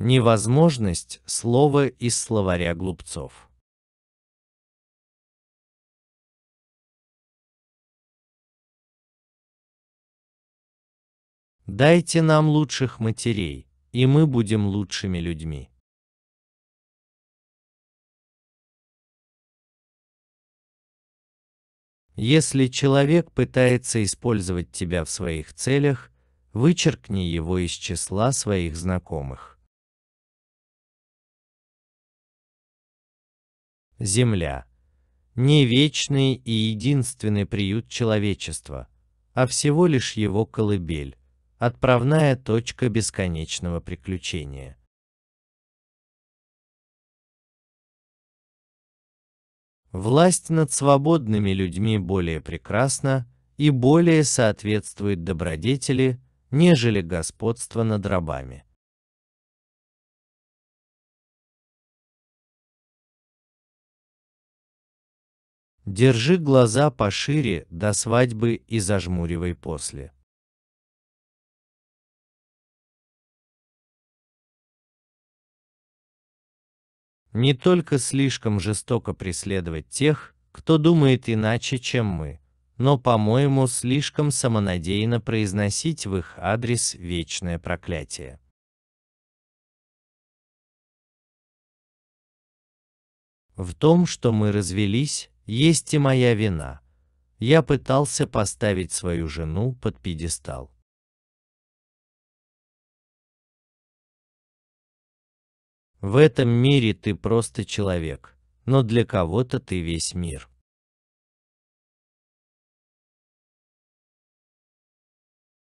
Невозможность слова из словаря глупцов. Дайте нам лучших матерей, и мы будем лучшими людьми. Если человек пытается использовать тебя в своих целях, вычеркни его из числа своих знакомых. земля, не вечный и единственный приют человечества, а всего лишь его колыбель, отправная точка бесконечного приключения. Власть над свободными людьми более прекрасна и более соответствует добродетели, нежели господство над рабами. Держи глаза пошире до свадьбы и зажмуривай после. Не только слишком жестоко преследовать тех, кто думает иначе, чем мы, но, по-моему, слишком самонадеянно произносить в их адрес вечное проклятие. В том, что мы развелись, есть и моя вина. Я пытался поставить свою жену под пьедестал. В этом мире ты просто человек, но для кого-то ты весь мир.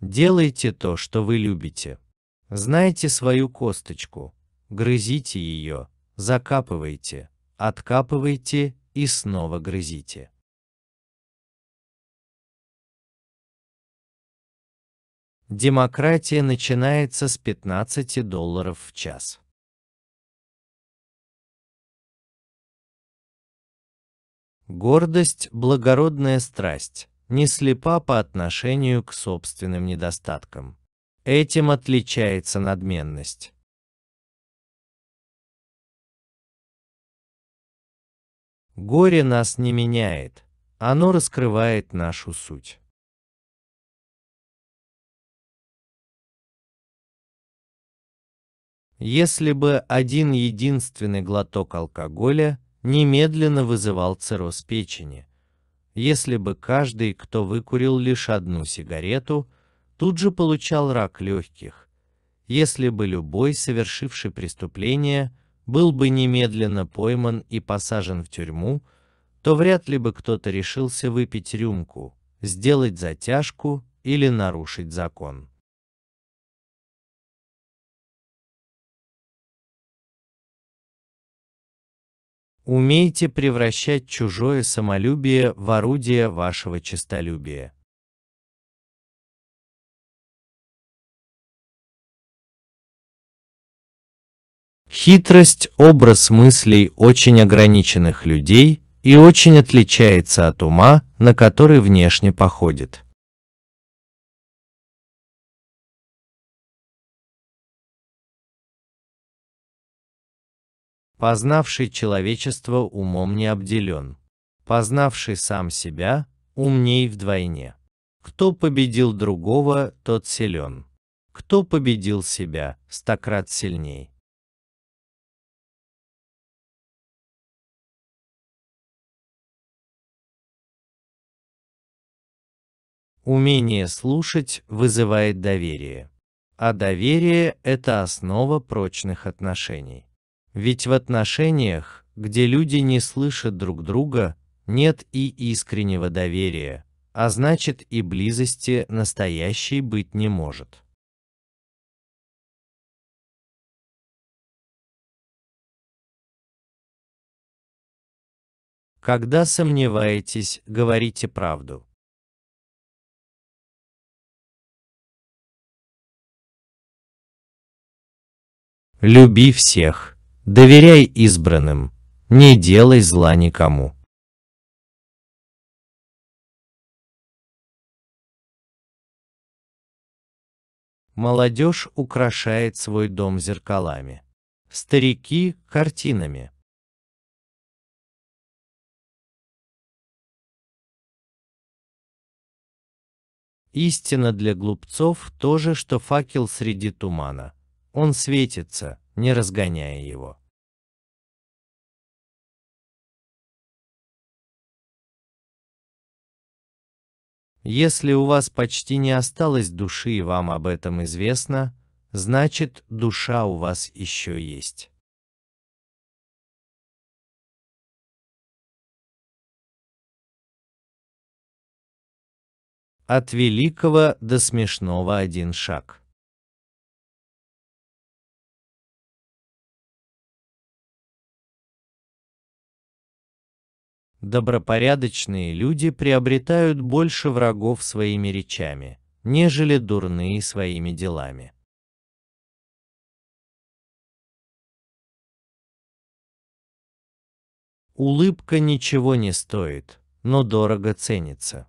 Делайте то, что вы любите. Знайте свою косточку, грызите ее, закапывайте, откапывайте и снова грызите. Демократия начинается с 15 долларов в час. Гордость – благородная страсть, не слепа по отношению к собственным недостаткам. Этим отличается надменность. Горе нас не меняет, оно раскрывает нашу суть. Если бы один единственный глоток алкоголя немедленно вызывал цирроз печени, если бы каждый, кто выкурил лишь одну сигарету, тут же получал рак легких, если бы любой, совершивший преступление, был бы немедленно пойман и посажен в тюрьму, то вряд ли бы кто-то решился выпить рюмку, сделать затяжку или нарушить закон. Умейте превращать чужое самолюбие в орудие вашего честолюбия. Хитрость – образ мыслей очень ограниченных людей и очень отличается от ума, на который внешне походит. Познавший человечество умом не обделен. Познавший сам себя, умней вдвойне. Кто победил другого, тот силен. Кто победил себя, стократ сильней. Умение слушать вызывает доверие. А доверие – это основа прочных отношений. Ведь в отношениях, где люди не слышат друг друга, нет и искреннего доверия, а значит и близости настоящей быть не может. Когда сомневаетесь, говорите правду. Люби всех, доверяй избранным, не делай зла никому. Молодежь украшает свой дом зеркалами, старики – картинами. Истина для глупцов то же, что факел среди тумана. Он светится, не разгоняя его. Если у вас почти не осталось души и вам об этом известно, значит душа у вас еще есть. От великого до смешного один шаг. добропорядочные люди приобретают больше врагов своими речами, нежели дурные своими делами. Улыбка ничего не стоит, но дорого ценится.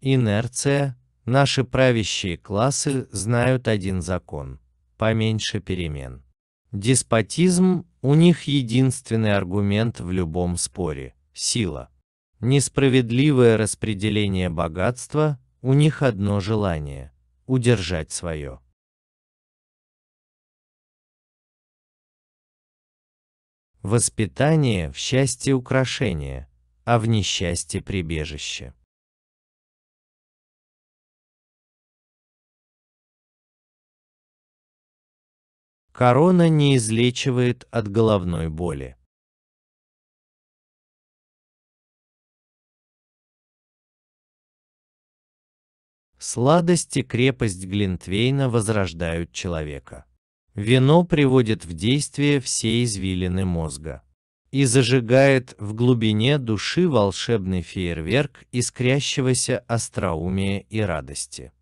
Инерция. Наши правящие классы знают один закон – поменьше перемен. Деспотизм – у них единственный аргумент в любом споре – сила. Несправедливое распределение богатства – у них одно желание – удержать свое. Воспитание в счастье украшение, а в несчастье прибежище. Корона не излечивает от головной боли. Сладость и крепость Глинтвейна возрождают человека. Вино приводит в действие все извилины мозга и зажигает в глубине души волшебный фейерверк искрящегося остроумия и радости.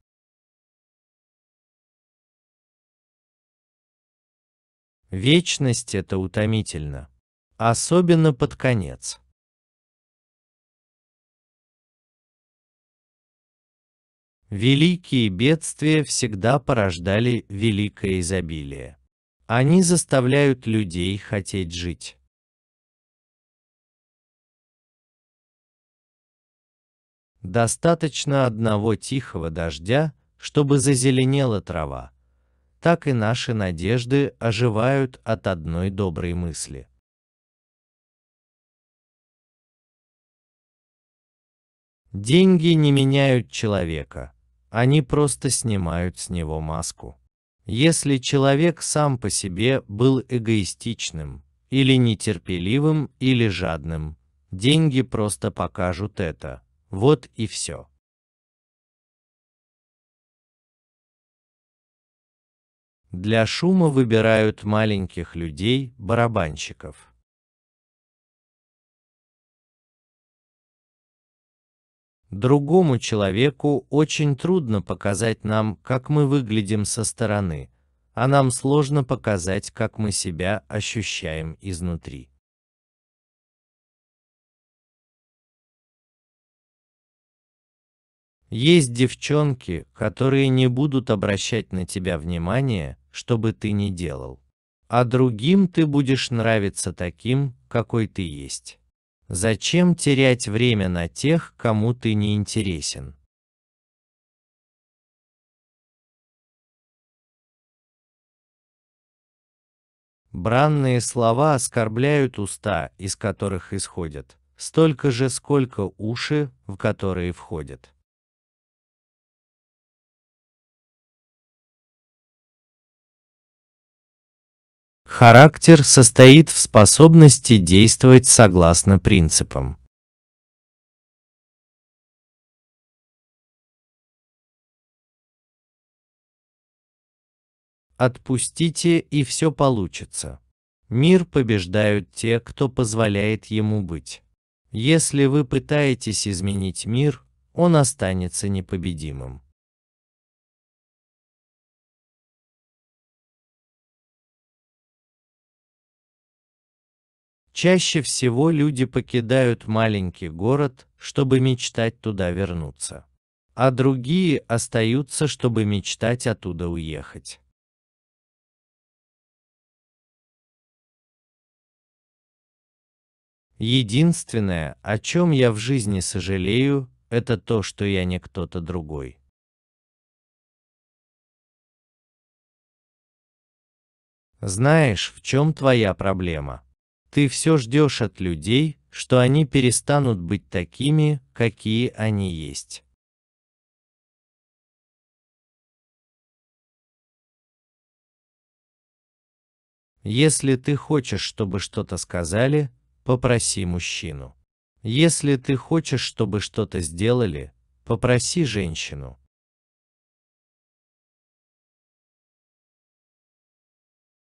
Вечность это утомительно. Особенно под конец. Великие бедствия всегда порождали великое изобилие. Они заставляют людей хотеть жить. Достаточно одного тихого дождя, чтобы зазеленела трава, так и наши надежды оживают от одной доброй мысли. Деньги не меняют человека, они просто снимают с него маску. Если человек сам по себе был эгоистичным, или нетерпеливым, или жадным, деньги просто покажут это, вот и все. Для шума выбирают маленьких людей, барабанщиков. Другому человеку очень трудно показать нам, как мы выглядим со стороны, а нам сложно показать, как мы себя ощущаем изнутри. Есть девчонки, которые не будут обращать на тебя внимания, что бы ты ни делал. А другим ты будешь нравиться таким, какой ты есть. Зачем терять время на тех, кому ты не интересен? Бранные слова оскорбляют уста, из которых исходят, столько же, сколько уши, в которые входят. Характер состоит в способности действовать согласно принципам. Отпустите, и все получится. Мир побеждают те, кто позволяет ему быть. Если вы пытаетесь изменить мир, он останется непобедимым. Чаще всего люди покидают маленький город, чтобы мечтать туда вернуться. А другие остаются, чтобы мечтать оттуда уехать. Единственное, о чем я в жизни сожалею, это то, что я не кто-то другой. Знаешь, в чем твоя проблема? Ты все ждешь от людей, что они перестанут быть такими, какие они есть. Если ты хочешь, чтобы что-то сказали, попроси мужчину. Если ты хочешь, чтобы что-то сделали, попроси женщину.